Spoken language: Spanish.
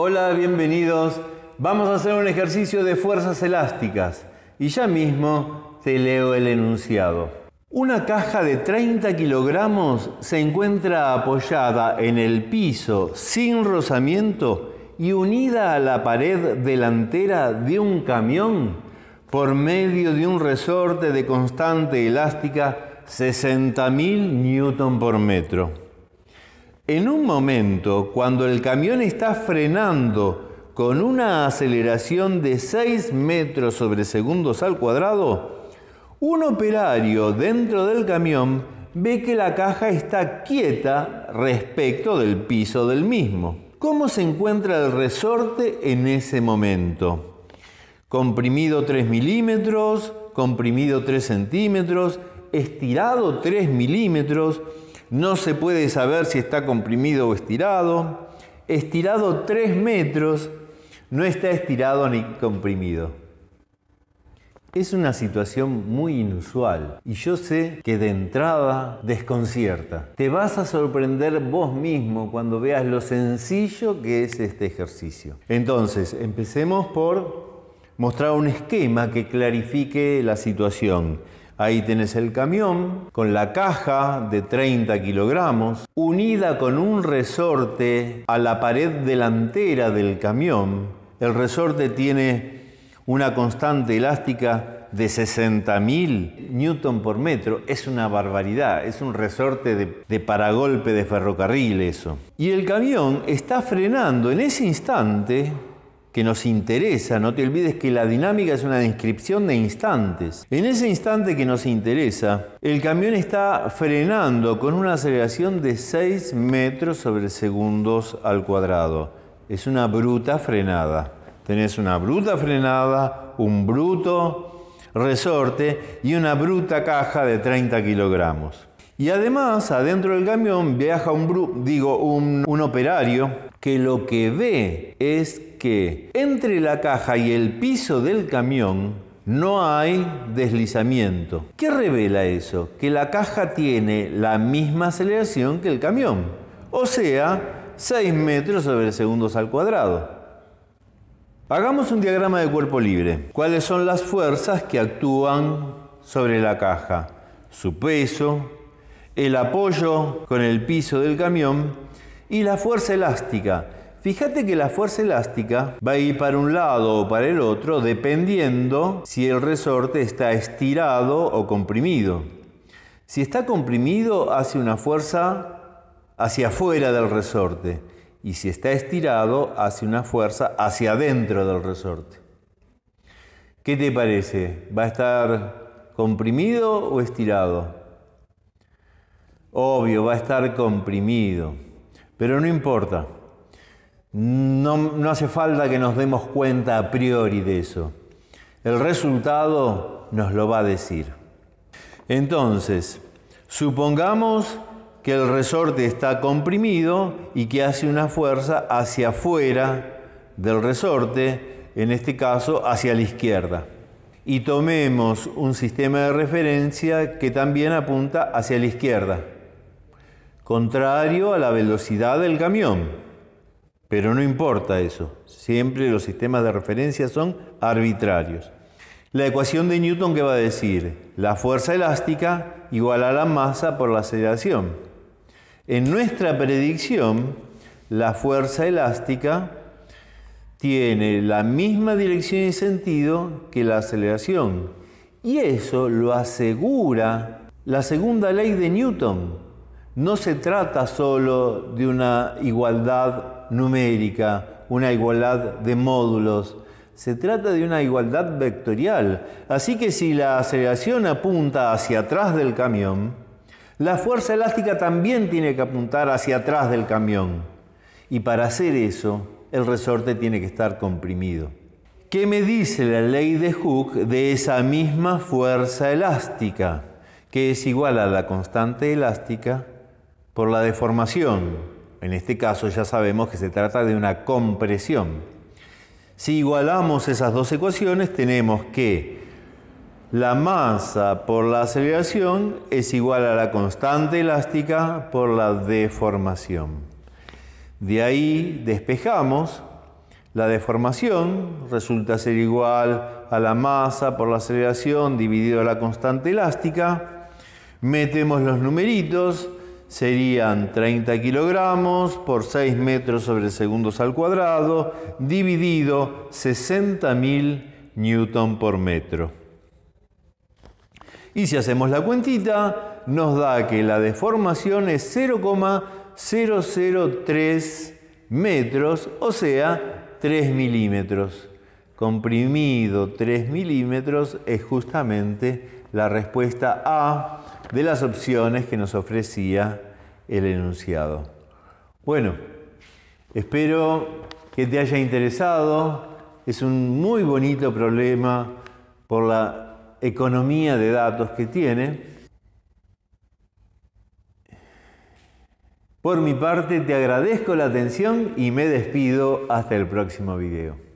Hola, bienvenidos. Vamos a hacer un ejercicio de fuerzas elásticas y ya mismo te leo el enunciado. Una caja de 30 kilogramos se encuentra apoyada en el piso sin rozamiento y unida a la pared delantera de un camión por medio de un resorte de constante elástica 60.000 newton por metro. En un momento, cuando el camión está frenando con una aceleración de 6 metros sobre segundos al cuadrado, un operario dentro del camión ve que la caja está quieta respecto del piso del mismo. ¿Cómo se encuentra el resorte en ese momento? Comprimido 3 milímetros, comprimido 3 centímetros, estirado 3 milímetros, no se puede saber si está comprimido o estirado. Estirado 3 metros, no está estirado ni comprimido. Es una situación muy inusual y yo sé que de entrada desconcierta. Te vas a sorprender vos mismo cuando veas lo sencillo que es este ejercicio. Entonces, empecemos por mostrar un esquema que clarifique la situación. Ahí tenés el camión con la caja de 30 kilogramos unida con un resorte a la pared delantera del camión. El resorte tiene una constante elástica de 60.000 newton por metro. Es una barbaridad, es un resorte de, paragolpe de ferrocarril eso. Y el camión está frenando en ese instante que nos interesa. No te olvides que la dinámica es una descripción de instantes. En ese instante que nos interesa, el camión está frenando con una aceleración de 6 metros sobre segundos al cuadrado. Es una bruta frenada. Tenés una bruta frenada, un bruto resorte y una bruta caja de 30 kilogramos. Y además, adentro del camión viaja un, digo, un operario que lo que ve es que entre la caja y el piso del camión no hay deslizamiento. ¿Qué revela eso? Que la caja tiene la misma aceleración que el camión, o sea, 6 metros sobre segundos al cuadrado. Hagamos un diagrama de cuerpo libre. ¿Cuáles son las fuerzas que actúan sobre la caja? Su peso, el apoyo con el piso del camión y la fuerza elástica, Fíjate que la fuerza elástica va a ir para un lado o para el otro dependiendo si el resorte está estirado o comprimido. Si está comprimido hace una fuerza hacia afuera del resorte y si está estirado hace una fuerza hacia adentro del resorte. ¿Qué te parece? ¿Va a estar comprimido o estirado? Obvio, va a estar comprimido, pero no importa. No, hace falta que nos demos cuenta a priori de eso. El resultado nos lo va a decir. Entonces, supongamos que el resorte está comprimido y que hace una fuerza hacia afuera del resorte, en este caso hacia la izquierda. Y tomemos un sistema de referencia que también apunta hacia la izquierda, contrario a la velocidad del camión. Pero no importa eso, siempre los sistemas de referencia son arbitrarios. La ecuación de Newton que va a decir la fuerza elástica igual a la masa por la aceleración. En nuestra predicción, la fuerza elástica tiene la misma dirección y sentido que la aceleración. Y eso lo asegura la segunda ley de Newton. No se trata solo de una igualdad numérica, una igualdad de módulos. Se trata de una igualdad vectorial, así que si la aceleración apunta hacia atrás del camión, la fuerza elástica también tiene que apuntar hacia atrás del camión. Y para hacer eso, el resorte tiene que estar comprimido. ¿Qué me dice la ley de Hooke de esa misma fuerza elástica? Que es igual a la constante elástica por la deformación en este caso ya sabemos que se trata de una compresión. Si igualamos esas dos ecuaciones, tenemos que la masa por la aceleración es igual a la constante elástica por la deformación. De ahí despejamos la deformación resulta ser igual a la masa por la aceleración dividido a la constante elástica. Metemos los numeritos serían 30 kilogramos por 6 metros sobre segundos al cuadrado, dividido 60.000 newton por metro. Y si hacemos la cuentita, nos da que la deformación es 0,003 metros, o sea, 3 milímetros. Comprimido 3 milímetros es justamente la respuesta A de las opciones que nos ofrecía el enunciado. Bueno, espero que te haya interesado. Es un muy bonito problema por la economía de datos que tiene. Por mi parte, te agradezco la atención y me despido hasta el próximo video.